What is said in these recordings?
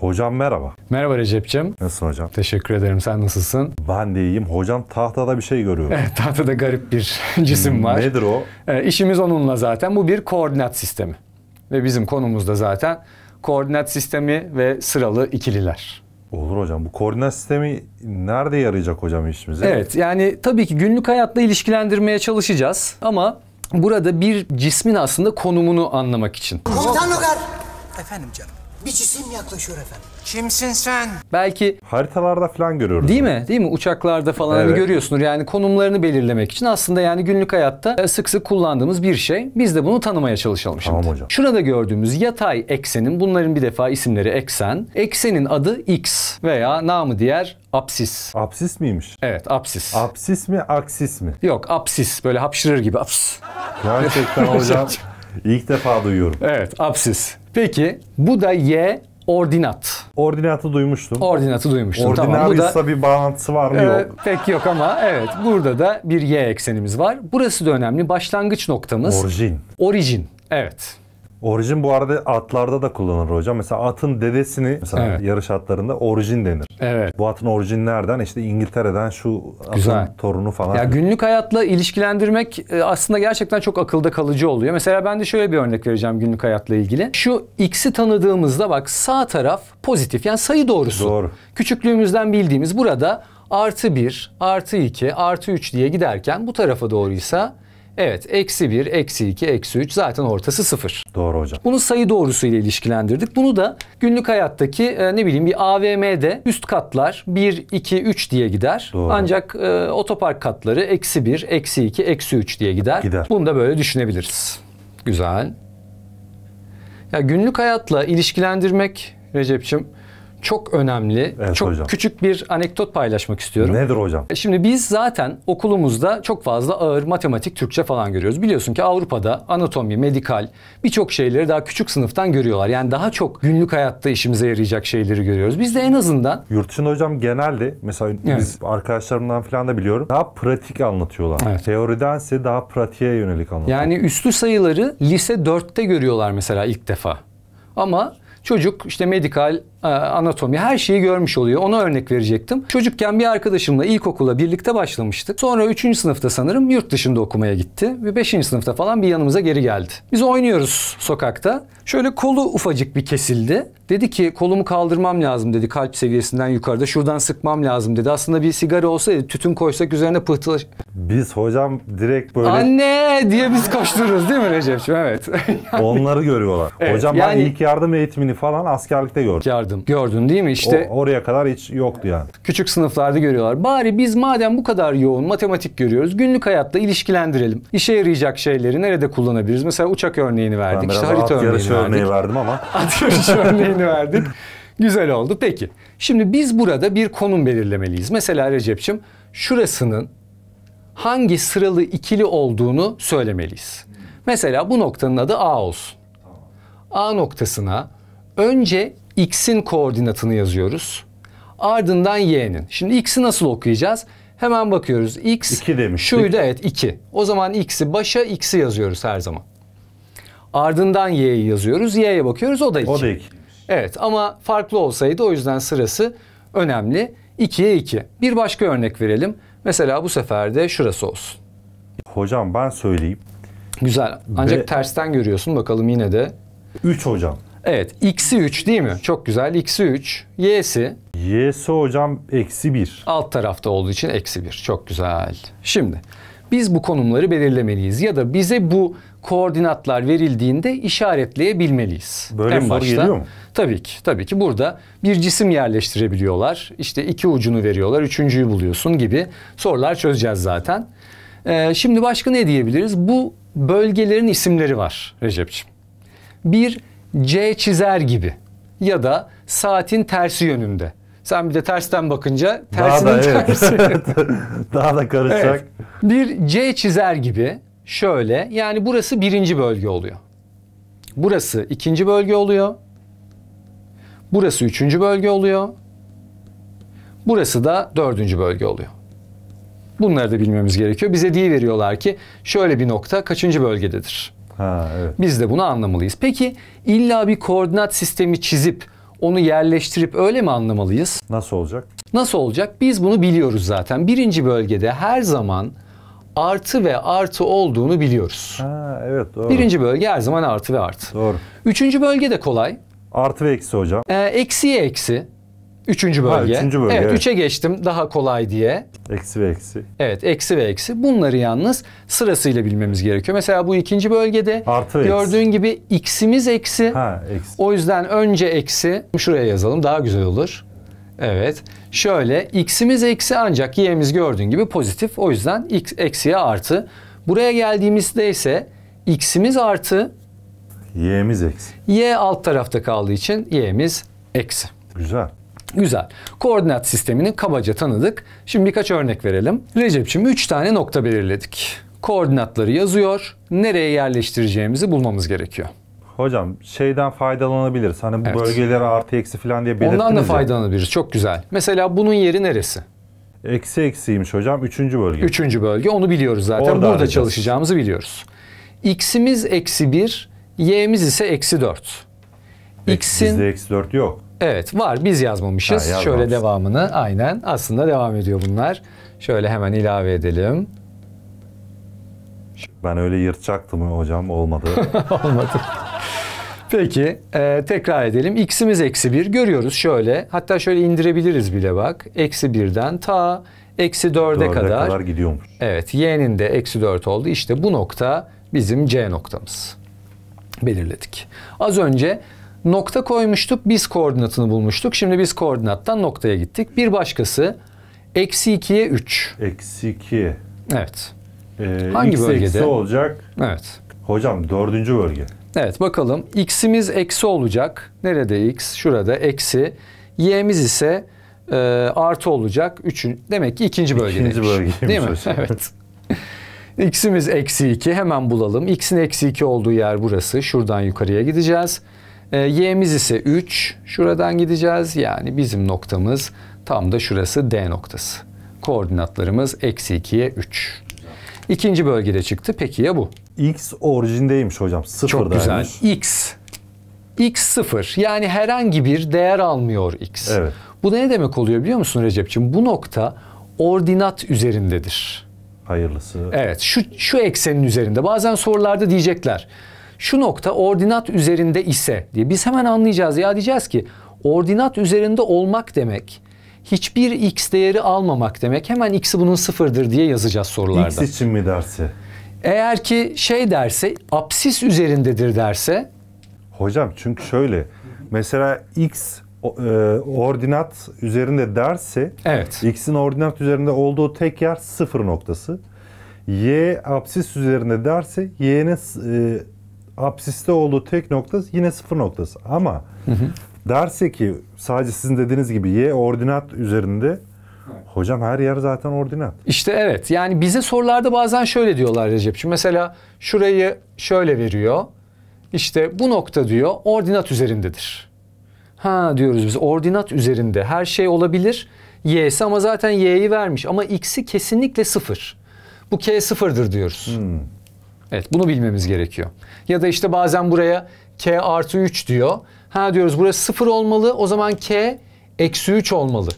Hocam merhaba. Merhaba Recep'cim. Nasılsın hocam? Teşekkür ederim. Sen nasılsın? Ben de iyiyim. Hocam tahtada bir şey görüyorum. Evet, tahtada garip bir cisim var. Nedir o? E, işimiz onunla zaten. Bu bir koordinat sistemi. Ve bizim konumuzda zaten koordinat sistemi ve sıralı ikililer. Olur hocam. Bu koordinat sistemi nerede yarayacak hocam işimize? Evet yani tabii ki günlük hayatla ilişkilendirmeye çalışacağız ama burada bir cismin aslında konumunu anlamak için. Komutan Logar. Efendim canım. Bir cisim yaklaşıyor efendim. Kimsin sen? Belki haritalarda falan görüyoruz. Değil mi? Değil mi? Uçaklarda falan evet. hani görüyorsunuz. Yani konumlarını belirlemek için aslında yani günlük hayatta e, sık sık kullandığımız bir şey. Biz de bunu tanımaya çalışalım şimdi. Tamam hocam. Şurada gördüğümüz yatay eksenin bunların bir defa isimleri eksen. Eksenin adı X veya namı diğer Apsis. Apsis miymiş? Evet apsis. Apsis mi aksis mi? Yok apsis böyle hapşırır gibi aps. Gerçekten hocam. İlk defa duyuyorum. Evet, apsis. Peki bu da y ordinat. Ordinatı duymuştum. Ordinatı duymuştum. Ordinaryus'la tamam, da, bir bağlantısı var mı e, yok? Pek yok ama evet burada da bir y eksenimiz var. Burası da önemli. Başlangıç noktamız. Orijin. Orijin. Evet. Orijin bu arada atlarda da kullanılır hocam. Mesela atın dedesini mesela evet. yarış atlarında orijin denir. Evet. Bu atın orijin nereden? İşte İngiltere'den şu atın Güzel. torunu falan. Ya günlük hayatla ilişkilendirmek e, aslında gerçekten çok akılda kalıcı oluyor. Mesela ben de şöyle bir örnek vereceğim günlük hayatla ilgili. Şu x'i tanıdığımızda bak sağ taraf pozitif yani sayı doğrusu. Doğru. Küçüklüğümüzden bildiğimiz burada artı 1, artı 2, artı 3 diye giderken bu tarafa doğruysa Evet eksi 1, eksi 2, eksi 3 zaten ortası 0. Doğru hocam. Bunu sayı doğrusu ile ilişkilendirdik. Bunu da günlük hayattaki e, ne bileyim bir AVM'de üst katlar 1, 2, 3 diye gider. Doğru. Ancak e, otopark katları eksi 1, eksi 2, eksi 3 diye gider. gider. Bunu da böyle düşünebiliriz. Güzel. Ya günlük hayatla ilişkilendirmek Recep'ciğim çok önemli, evet, çok hocam. küçük bir anekdot paylaşmak istiyorum. Nedir hocam? E, şimdi biz zaten okulumuzda çok fazla ağır matematik, Türkçe falan görüyoruz. Biliyorsun ki Avrupa'da anatomi, medikal birçok şeyleri daha küçük sınıftan görüyorlar. Yani daha çok günlük hayatta işimize yarayacak şeyleri görüyoruz. Biz de en azından... Yurt dışında hocam genelde mesela evet. biz arkadaşlarımdan falan da biliyorum daha pratik anlatıyorlar. Evet. Teoridense daha pratiğe yönelik anlatıyorlar. Yani üstü sayıları lise 4'te görüyorlar mesela ilk defa. Ama çocuk işte medikal e, anatomi her şeyi görmüş oluyor. Ona örnek verecektim. Çocukken bir arkadaşımla ilkokula birlikte başlamıştık. Sonra 3. sınıfta sanırım yurt dışında okumaya gitti ve 5. sınıfta falan bir yanımıza geri geldi. Biz oynuyoruz sokakta. Şöyle kolu ufacık bir kesildi. Dedi ki kolumu kaldırmam lazım dedi kalp seviyesinden yukarıda. Şuradan sıkmam lazım dedi. Aslında bir sigara olsaydı tütün koysak üzerine pıhtılır. Biz hocam direkt böyle... Anne diye biz koştururuz değil mi Recep'ciğim? Evet. yani... Onları görüyorlar. Evet, hocam yani... ben ilk yardım eğitimini falan askerlikte gördüm. Yardım hatırladım. Gördün değil mi? İşte o, oraya kadar hiç yoktu yani. Küçük sınıflarda görüyorlar. Bari biz madem bu kadar yoğun matematik görüyoruz günlük hayatla ilişkilendirelim. İşe yarayacak şeyleri nerede kullanabiliriz? Mesela uçak örneğini verdik. Ben işte harita örneğini verdik. örneği verdim ama. At yarışı örneğini verdik. Güzel oldu. Peki. Şimdi biz burada bir konum belirlemeliyiz. Mesela Recep'çim şurasının hangi sıralı ikili olduğunu söylemeliyiz. Mesela bu noktanın adı A olsun. A noktasına önce x'in koordinatını yazıyoruz. Ardından y'nin. Şimdi x'i nasıl okuyacağız? Hemen bakıyoruz. X 2 demiştik. Şuydu evet 2. O zaman x'i başa x'i yazıyoruz her zaman. Ardından y'yi yazıyoruz. Y'ye bakıyoruz o da 2. O da 2. Evet ama farklı olsaydı o yüzden sırası önemli. 2'ye 2. Bir başka örnek verelim. Mesela bu sefer de şurası olsun. Hocam ben söyleyeyim. Güzel. Ancak Ve... tersten görüyorsun. Bakalım yine de. 3 hocam. Evet. X'i 3 değil mi? Çok güzel. X'i 3. Y'si? Y'si hocam eksi 1. Alt tarafta olduğu için eksi 1. Çok güzel. Şimdi biz bu konumları belirlemeliyiz ya da bize bu koordinatlar verildiğinde işaretleyebilmeliyiz. Böyle en soru başta, geliyor mu? Tabii ki. Tabii ki burada bir cisim yerleştirebiliyorlar. İşte iki ucunu veriyorlar, üçüncüyü buluyorsun gibi sorular çözeceğiz zaten. Ee, şimdi başka ne diyebiliriz? Bu bölgelerin isimleri var Recep'ciğim. Bir C çizer gibi ya da saatin tersi yönünde. Sen bir de tersten bakınca tersinin Daha da, tersi. Evet. Daha da karışacak. Evet. Bir C çizer gibi şöyle yani burası birinci bölge oluyor. Burası ikinci bölge oluyor. Burası üçüncü bölge oluyor. Burası da dördüncü bölge oluyor. Bunları da bilmemiz gerekiyor. Bize diye veriyorlar ki şöyle bir nokta kaçıncı bölgededir? Ha, evet. Biz de bunu anlamalıyız. Peki illa bir koordinat sistemi çizip onu yerleştirip öyle mi anlamalıyız? Nasıl olacak? Nasıl olacak? Biz bunu biliyoruz zaten. Birinci bölgede her zaman artı ve artı olduğunu biliyoruz. Ha, evet doğru. Birinci bölge her zaman artı ve artı. Doğru. Üçüncü bölge de kolay. Artı ve eksi hocam. Ee, eksiye eksi. Üçüncü bölge. Ha, üçüncü bölge. Evet, evet, üçe geçtim daha kolay diye. Eksi ve eksi. Evet, eksi ve eksi. Bunları yalnız sırasıyla bilmemiz gerekiyor. Mesela bu ikinci bölgede Artı gördüğün eksi. gibi x'imiz eksi. Ha, eksi. O yüzden önce eksi. Şuraya yazalım daha güzel olur. Evet. Şöyle x'imiz eksi ancak y'miz gördüğün gibi pozitif. O yüzden x eksiye artı. Buraya geldiğimizde ise x'imiz artı. Y'miz eksi. Y alt tarafta kaldığı için y'miz eksi. Güzel. Güzel. Koordinat sistemini kabaca tanıdık. Şimdi birkaç örnek verelim. Recep'ciğim 3 tane nokta belirledik. Koordinatları yazıyor. Nereye yerleştireceğimizi bulmamız gerekiyor. Hocam şeyden faydalanabiliriz. Hani bu evet. bölgelere artı eksi falan diye belirttiniz Ondan da faydalanabiliriz. Ya. Çok güzel. Mesela bunun yeri neresi? Eksi eksiymiş hocam. Üçüncü bölge. Üçüncü bölge. Onu biliyoruz zaten. Orada Burada arayacağız. çalışacağımızı biliyoruz. X'imiz eksi bir, Y'miz ise eksi dört. X'in... Bizde eksi dört yok. Evet var biz yazmamışız. Ha, Şöyle devamını aynen aslında devam ediyor bunlar. Şöyle hemen ilave edelim. Ben öyle yırtacaktım hocam olmadı. olmadı. Peki e, tekrar edelim. X'imiz eksi 1 görüyoruz şöyle. Hatta şöyle indirebiliriz bile bak. Eksi 1'den ta eksi 4'e kadar. kadar gidiyormuş. Evet y'nin de eksi 4 oldu. İşte bu nokta bizim C noktamız belirledik. Az önce Nokta koymuştuk, biz koordinatını bulmuştuk. Şimdi biz koordinattan noktaya gittik. Bir başkası eksi 2'ye 3. Eksi 2. Evet. Ee, Hangi x bölgede? Eksi olacak. Evet. Hocam dördüncü bölge. Evet bakalım. X'imiz eksi olacak. Nerede x? Şurada eksi. Y'miz ise e, artı olacak. Üçün, demek ki ikinci bölgede. İkinci bölgeymiş Değil mi? Hocam. Evet. X'imiz eksi 2 hemen bulalım. X'in eksi 2 olduğu yer burası. Şuradan yukarıya gideceğiz. Ee, y'miz ise 3. Şuradan gideceğiz. Yani bizim noktamız tam da şurası D noktası. Koordinatlarımız eksi 2'ye 3. İkinci bölgede çıktı. Peki ya bu? X orijindeymiş hocam. Sıfır Çok güzel. X. X sıfır. Yani herhangi bir değer almıyor X. Evet. Bu da ne demek oluyor biliyor musun Recep'ciğim? Bu nokta ordinat üzerindedir. Hayırlısı. Evet. Şu, şu eksenin üzerinde. Bazen sorularda diyecekler şu nokta ordinat üzerinde ise diye biz hemen anlayacağız ya diyeceğiz ki ordinat üzerinde olmak demek hiçbir x değeri almamak demek. Hemen x'i bunun sıfırdır diye yazacağız sorularda. X için mi dersi? Eğer ki şey derse apsis üzerindedir derse. Hocam çünkü şöyle mesela x e, ordinat üzerinde derse evet. x'in ordinat üzerinde olduğu tek yer sıfır noktası. y apsis üzerinde derse y'nin e, Apsiste olduğu tek noktası yine sıfır noktası. Ama hı hı. derse ki sadece sizin dediğiniz gibi y ordinat üzerinde Hocam her yer zaten ordinat. İşte evet. Yani bize sorularda bazen şöyle diyorlar Recep'ciğim. Mesela şurayı şöyle veriyor. İşte bu nokta diyor ordinat üzerindedir. Ha diyoruz biz ordinat üzerinde her şey olabilir. Y'si ama zaten Y'yi vermiş ama X'i kesinlikle sıfır. Bu K sıfırdır diyoruz. Hmm. Evet bunu bilmemiz gerekiyor. Ya da işte bazen buraya k artı 3 diyor. Ha diyoruz burası 0 olmalı o zaman k eksi 3 olmalı.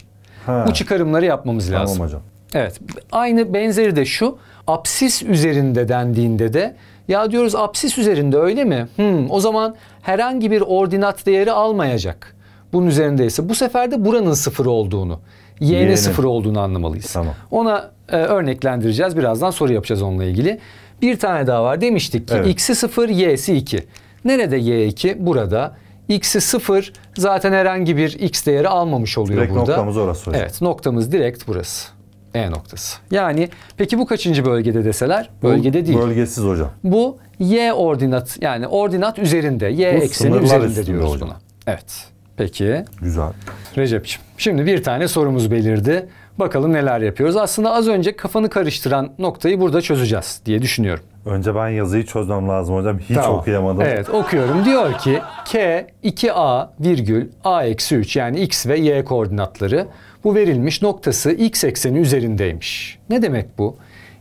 Ha. Bu çıkarımları yapmamız tamam lazım. Tamam hocam. Evet aynı benzeri de şu apsis üzerinde dendiğinde de ya diyoruz apsis üzerinde öyle mi? Hmm, o zaman herhangi bir ordinat değeri almayacak. Bunun üzerindeyse bu sefer de buranın sıfır olduğunu, y'nin sıfır olduğunu anlamalıyız. Tamam. Ona e, örneklendireceğiz. Birazdan soru yapacağız onunla ilgili. Bir tane daha var. Demiştik ki evet. x'i 0, y'si 2. Nerede y 2? Burada. X'i 0 zaten herhangi bir x değeri almamış oluyor direkt burada. Direkt noktamız orası hocam. Evet noktamız direkt burası. E noktası. Yani peki bu kaçıncı bölgede deseler? Bölgede değil. Bölgesiz hocam. Bu y ordinat yani ordinat üzerinde. Y ekseni üzerinde diyoruz hocam. buna. Evet. Peki. Güzel. Recep'ciğim şimdi bir tane sorumuz belirdi. Bakalım neler yapıyoruz. Aslında az önce kafanı karıştıran noktayı burada çözeceğiz diye düşünüyorum. Önce ben yazıyı çözmem lazım hocam. Hiç tamam. okuyamadım. Evet okuyorum. Diyor ki K 2A virgül A eksi 3 yani X ve Y koordinatları bu verilmiş noktası X ekseni üzerindeymiş. Ne demek bu?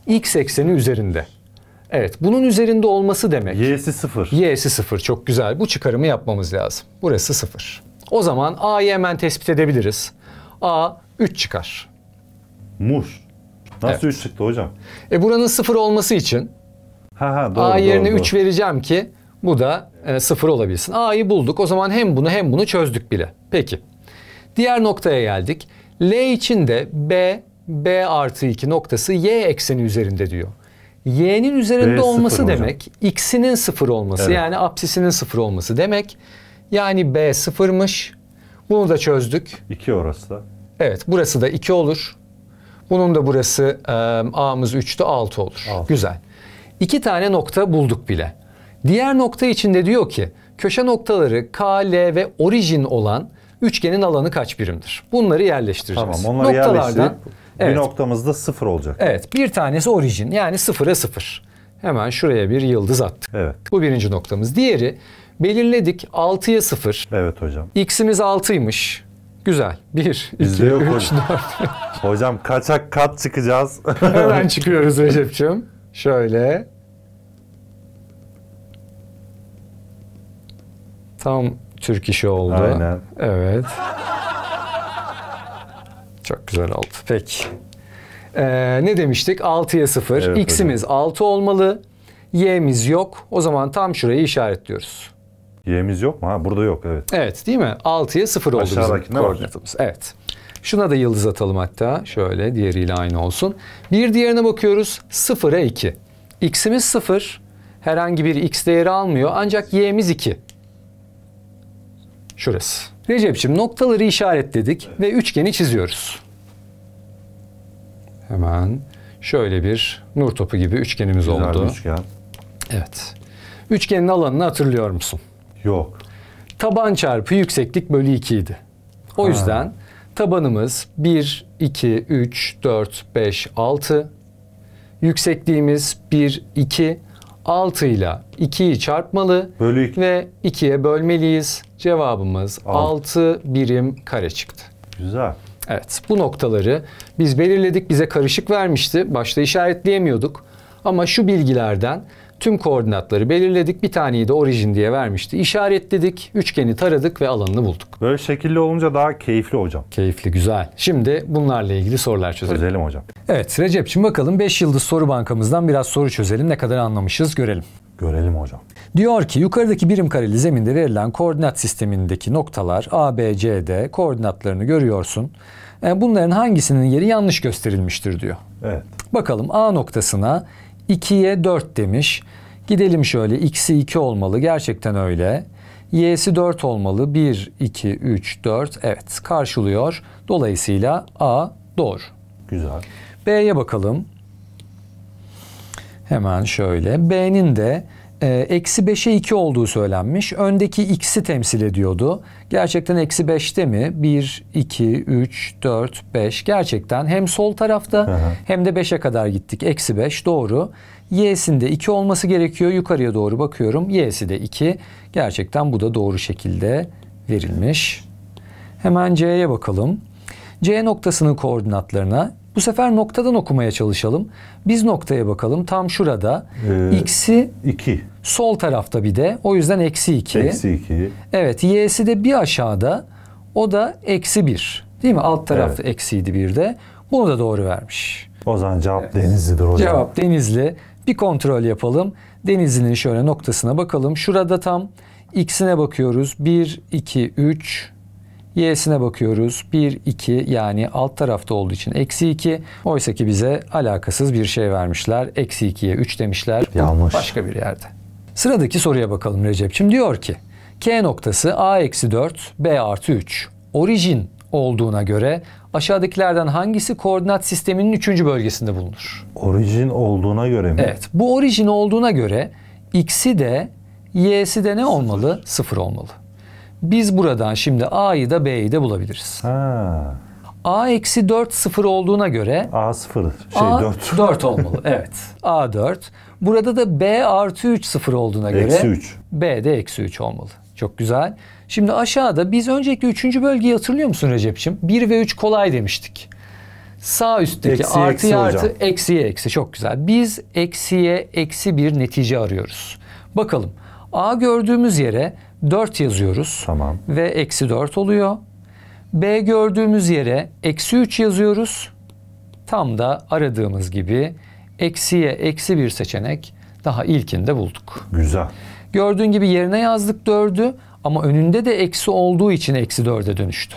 X ekseni üzerinde. Evet bunun üzerinde olması demek. Y'si sıfır. Y'si 0. çok güzel. Bu çıkarımı yapmamız lazım. Burası 0. O zaman A'yı hemen tespit edebiliriz. A 3 çıkar. Muş. Nasıl 3 çıktı hocam? E buranın 0 olması için ha, ha, doğru, A yerine 3 vereceğim ki bu da 0 e, olabilsin. A'yı bulduk. O zaman hem bunu hem bunu çözdük bile. Peki. Diğer noktaya geldik. L için de B, B artı 2 noktası Y ekseni üzerinde diyor. Y'nin üzerinde B olması demek X'inin 0 olması evet. yani apsisinin 0 olması demek. Yani B 0'mış. Bunu da çözdük. 2 orası da. Evet burası da 2 olur. Bunun da burası e, A'mız 3'tü 6 olur. 6. Güzel. İki tane nokta bulduk bile. Diğer nokta içinde diyor ki köşe noktaları K, L ve orijin olan üçgenin alanı kaç birimdir? Bunları yerleştireceğiz. Tamam onları yerleştirip evet, bir noktamızda sıfır olacak. Evet bir tanesi orijin yani sıfıra sıfır. Hemen şuraya bir yıldız attık. Evet. Bu birinci noktamız. Diğeri belirledik 6'ya sıfır. Evet hocam. X'imiz 6'ymış. Güzel. Bir, Bizde iki, üç, hocam. dört. hocam kaçak kat çıkacağız. Hemen çıkıyoruz Recep'ciğim. Şöyle. Tam Türk işi oldu. Aynen. Evet. Çok güzel oldu. Peki. Ee, ne demiştik? 6'ya 0. Evet, X'imiz hocam. 6 olmalı. Y'miz yok. O zaman tam şurayı işaretliyoruz. Y'miz yok mu? Ha burada yok evet. Evet değil mi? 6'ya 0 oldu Aşağıdakine bizim koordinatımız. Var. Evet. Şuna da yıldız atalım hatta. Şöyle diğeriyle aynı olsun. Bir diğerine bakıyoruz. 0'a 2. X'imiz 0. Herhangi bir x değeri almıyor. Ancak y'miz 2. Şurası. Recep'ciğim noktaları işaretledik ve üçgeni çiziyoruz. Hemen şöyle bir nur topu gibi üçgenimiz Güzel oldu. Üçgen. Evet. Üçgenin alanını hatırlıyor musun? Yok. Taban çarpı yükseklik bölü 2 idi. O ha. yüzden tabanımız 1, 2, 3, 4, 5, 6. Yüksekliğimiz 1, 2, 6 ile 2'yi çarpmalı Bölü iki. ve 2'ye bölmeliyiz. Cevabımız Alt. 6 birim kare çıktı. Güzel. Evet bu noktaları biz belirledik bize karışık vermişti. Başta işaretleyemiyorduk. Ama şu bilgilerden Tüm koordinatları belirledik. Bir taneyi de orijin diye vermişti. İşaretledik, üçgeni taradık ve alanını bulduk. Böyle şekilli olunca daha keyifli hocam. Keyifli, güzel. Şimdi bunlarla ilgili sorular çözelim. Çözelim hocam. Evet Recep'ciğim bakalım 5 yıldız soru bankamızdan biraz soru çözelim. Ne kadar anlamışız görelim. Görelim hocam. Diyor ki yukarıdaki birim kareli zeminde verilen koordinat sistemindeki noktalar A, B, C, D koordinatlarını görüyorsun. E, bunların hangisinin yeri yanlış gösterilmiştir diyor. Evet. Bakalım A noktasına 2'ye 4 demiş. Gidelim şöyle x'i 2 olmalı gerçekten öyle. y'si 4 olmalı. 1, 2, 3, 4 evet karşılıyor. Dolayısıyla A doğru. Güzel. B'ye bakalım. Hemen şöyle. B'nin de ee, eksi 5'e 2 olduğu söylenmiş. Öndeki x'i temsil ediyordu. Gerçekten eksi 5'te mi? 1, 2, 3, 4, 5. Gerçekten hem sol tarafta Aha. hem de 5'e kadar gittik. Eksi 5 doğru. Y'sinde 2 olması gerekiyor. Yukarıya doğru bakıyorum. Y'si de 2. Gerçekten bu da doğru şekilde verilmiş. Hemen C'ye bakalım. C noktasının koordinatlarına bu sefer noktadan okumaya çalışalım. Biz noktaya bakalım. Tam şurada. Ee, X'i 2. Sol tarafta bir de. O yüzden eksi 2. Eksi 2. Evet. Y'si de bir aşağıda. O da eksi 1. Değil mi? Alt tarafta evet. eksiydi bir de. Bunu da doğru vermiş. O zaman cevap evet. Denizli'dir hocam. Cevap Denizli. Bir kontrol yapalım. Denizli'nin şöyle noktasına bakalım. Şurada tam x'ine bakıyoruz. 1, 2, 3, y'sine bakıyoruz. 1, 2 yani alt tarafta olduğu için eksi 2. Oysa ki bize alakasız bir şey vermişler. Eksi 2'ye 3 demişler. Yanlış. Başka bir yerde. Sıradaki soruya bakalım Recep'çim. Diyor ki K noktası A eksi 4, B artı 3. Orijin olduğuna göre aşağıdakilerden hangisi koordinat sisteminin 3. bölgesinde bulunur? Orijin olduğuna göre mi? Evet. Bu orijin olduğuna göre x'i de y'si de ne olmalı? 0 olmalı. Biz buradan şimdi A'yı da B'yi de bulabiliriz. Ha. A eksi 4 sıfır olduğuna göre A sıfır şey A, 4. 4 olmalı evet A 4. Burada da B artı 3 sıfır olduğuna eksi göre eksi 3. B de eksi 3 olmalı. Çok güzel. Şimdi aşağıda biz önceki 3. bölgeyi hatırlıyor musun Recep'ciğim? 1 ve 3 kolay demiştik. Sağ üstteki eksi, artı eksi artı hocam. eksiye eksi çok güzel. Biz eksiye eksi bir netice arıyoruz. Bakalım A gördüğümüz yere 4 yazıyoruz. Tamam. Ve eksi 4 oluyor. B gördüğümüz yere eksi 3 yazıyoruz. Tam da aradığımız gibi eksiye eksi bir seçenek daha ilkinde bulduk. Güzel. Gördüğün gibi yerine yazdık 4'ü ama önünde de eksi olduğu için eksi 4'e dönüştü.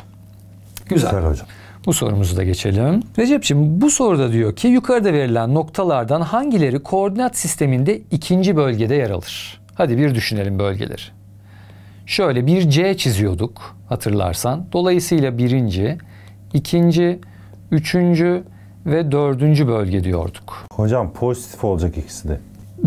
Güzel. Güzel hocam. Bu sorumuzu da geçelim. Recep'ciğim bu soruda diyor ki yukarıda verilen noktalardan hangileri koordinat sisteminde ikinci bölgede yer alır? Hadi bir düşünelim bölgeleri. Şöyle bir C çiziyorduk hatırlarsan. Dolayısıyla birinci, ikinci, üçüncü ve dördüncü bölge diyorduk. Hocam pozitif olacak ikisi de.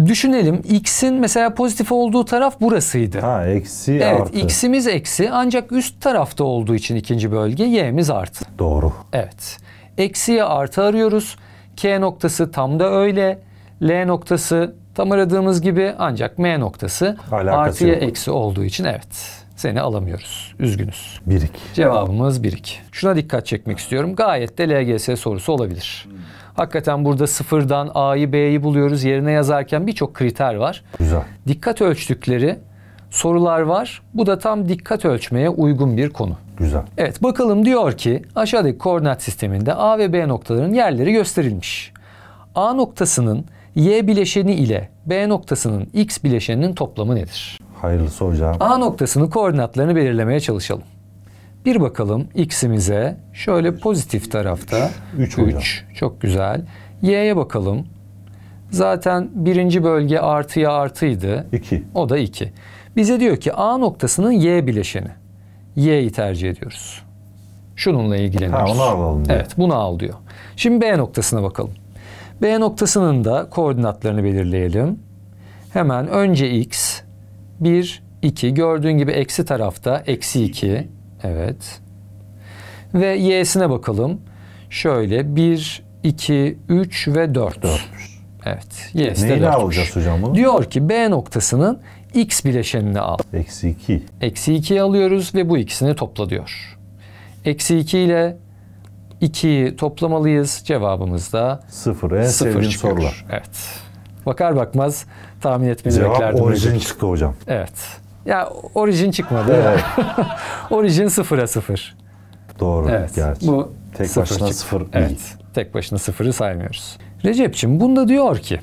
Düşünelim x'in mesela pozitif olduğu taraf burasıydı. Ha eksi evet, artı. Evet x'imiz eksi ancak üst tarafta olduğu için ikinci bölge y'miz artı. Doğru. Evet. Eksiye artı arıyoruz. K noktası tam da öyle. L noktası Tam aradığımız gibi ancak M noktası Alakası artıya yok. eksi olduğu için evet seni alamıyoruz. Üzgünüz. 1-2. Cevabımız 1-2. Şuna dikkat çekmek istiyorum. Gayet de LGS sorusu olabilir. Hakikaten burada sıfırdan A'yı B'yi buluyoruz. Yerine yazarken birçok kriter var. Güzel. Dikkat ölçtükleri sorular var. Bu da tam dikkat ölçmeye uygun bir konu. Güzel. Evet bakalım diyor ki aşağıdaki koordinat sisteminde A ve B noktaların yerleri gösterilmiş. A noktasının Y bileşeni ile B noktasının X bileşeninin toplamı nedir? Hayırlısı hocam. A noktasının koordinatlarını belirlemeye çalışalım. Bir bakalım X'imize şöyle pozitif tarafta 3, 3 çok güzel. Y'ye bakalım. Zaten birinci bölge artıya artıydı. 2. O da 2. Bize diyor ki A noktasının Y bileşeni. Y'yi tercih ediyoruz. Şununla ilgileniyoruz. Ha, onu alalım diyor. Evet bunu al diyor. Şimdi B noktasına bakalım. B noktasının da koordinatlarını belirleyelim. Hemen önce x, 1, 2. Gördüğün gibi eksi tarafta eksi 2. Evet. Ve y'sine bakalım. Şöyle 1, 2, 3 ve 4. 4. Evet. Y'si Neyi de alacağız hocam bunu? Diyor ki B noktasının x bileşenini al. Eksi 2. Eksi 2'yi alıyoruz ve bu ikisini topla diyor. Eksi 2 ile 2'yi toplamalıyız. Cevabımız da 0. En sevdiğim çıkıyor. sorular. Evet. Bakar bakmaz tahmin etmeni Cevap beklerdim. Cevap orijin muydu? çıktı hocam. Evet. Ya orijin çıkmadı. Evet. orijin sıfıra sıfır. Doğru. Evet. Gerçi. Bu tek sıfır başına çık. sıfır evet. Tek başına sıfırı saymıyoruz. Recep'cim bunda diyor ki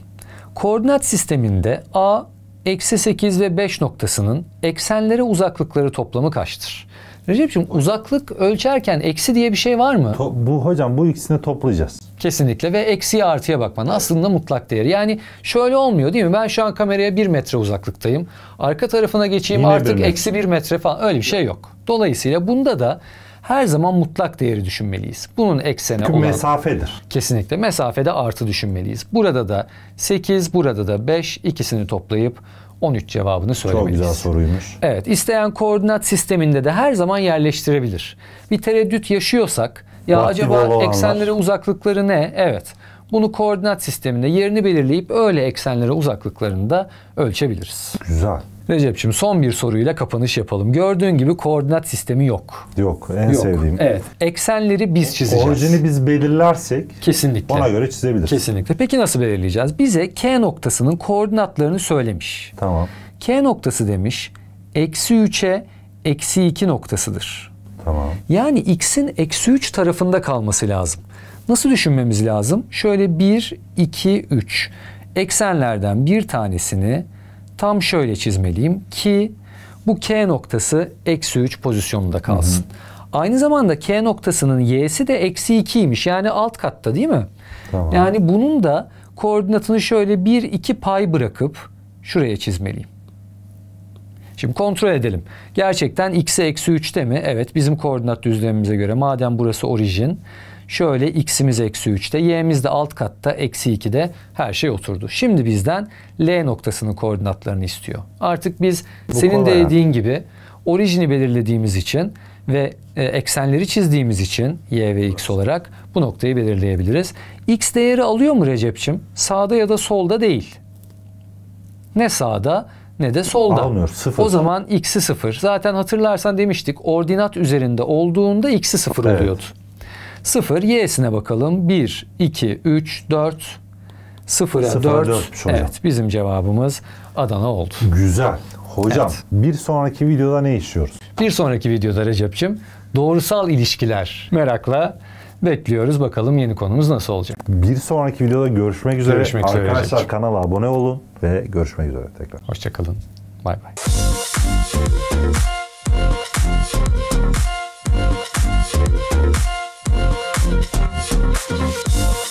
koordinat sisteminde A, eksi 8 ve 5 noktasının eksenlere uzaklıkları toplamı kaçtır? Recep'ciğim uzaklık ölçerken eksi diye bir şey var mı? To- bu hocam bu ikisini toplayacağız. Kesinlikle ve eksiye artıya bakman aslında mutlak değer. Yani şöyle olmuyor değil mi? Ben şu an kameraya bir metre uzaklıktayım. Arka tarafına geçeyim Yine artık bir eksi bir metre falan öyle bir şey yok. Dolayısıyla bunda da her zaman mutlak değeri düşünmeliyiz. Bunun eksene Çünkü olan... mesafedir. Kesinlikle mesafede artı düşünmeliyiz. Burada da 8, burada da 5 ikisini toplayıp 13 cevabını söylemeliyiz. Çok güzel soruymuş. Evet, isteyen koordinat sisteminde de her zaman yerleştirebilir. Bir tereddüt yaşıyorsak ya Vakti acaba eksenlere uzaklıkları ne? Evet. Bunu koordinat sisteminde yerini belirleyip öyle eksenlere uzaklıklarını da ölçebiliriz. Güzel. Recep'ciğim son bir soruyla kapanış yapalım. Gördüğün gibi koordinat sistemi yok. Yok. En yok. sevdiğim. Evet. Eksenleri biz çizeceğiz. Orijini biz belirlersek kesinlikle. bana göre çizebiliriz. Kesinlikle. Peki nasıl belirleyeceğiz? Bize K noktasının koordinatlarını söylemiş. Tamam. K noktası demiş eksi 3'e eksi 2 noktasıdır. Tamam. Yani x'in eksi 3 tarafında kalması lazım. Nasıl düşünmemiz lazım? Şöyle 1, 2, 3. Eksenlerden bir tanesini tam şöyle çizmeliyim ki bu K noktası eksi 3 pozisyonunda kalsın. Hı hı. Aynı zamanda K noktasının y'si de eksi 2'ymiş. Yani alt katta değil mi? Tamam. Yani bunun da koordinatını şöyle 1, 2 pay bırakıp şuraya çizmeliyim. Şimdi kontrol edelim. Gerçekten x'e eksi 3'te mi? Evet bizim koordinat düzlemimize göre madem burası orijin. Şöyle x'imiz eksi 3'te, y'miz de alt katta eksi 2'de her şey oturdu. Şimdi bizden L noktasının koordinatlarını istiyor. Artık biz Bu senin de dediğin yani. gibi orijini belirlediğimiz için ve e, eksenleri çizdiğimiz için y ve x olarak bu noktayı belirleyebiliriz. x değeri alıyor mu Recep'çim? Sağda ya da solda değil. Ne sağda ne de solda. Almıyor sıfır. O zaman x'i sıfır. Zaten hatırlarsan demiştik ordinat üzerinde olduğunda x'i sıfır evet. oluyordu. Sıfır y'sine bakalım. 1, 2, 3, 4, 0'a 4. evet bizim cevabımız Adana oldu. Güzel. Hocam evet. bir sonraki videoda ne işliyoruz? Bir sonraki videoda Recep'cim doğrusal ilişkiler merakla bekliyoruz. Bakalım yeni konumuz nasıl olacak. Bir sonraki videoda görüşmek üzere. Görüşmek Arkadaşlar Recep'cim. kanala abone olun ve görüşmek üzere tekrar. Hoşçakalın. Bay bay. Thank you.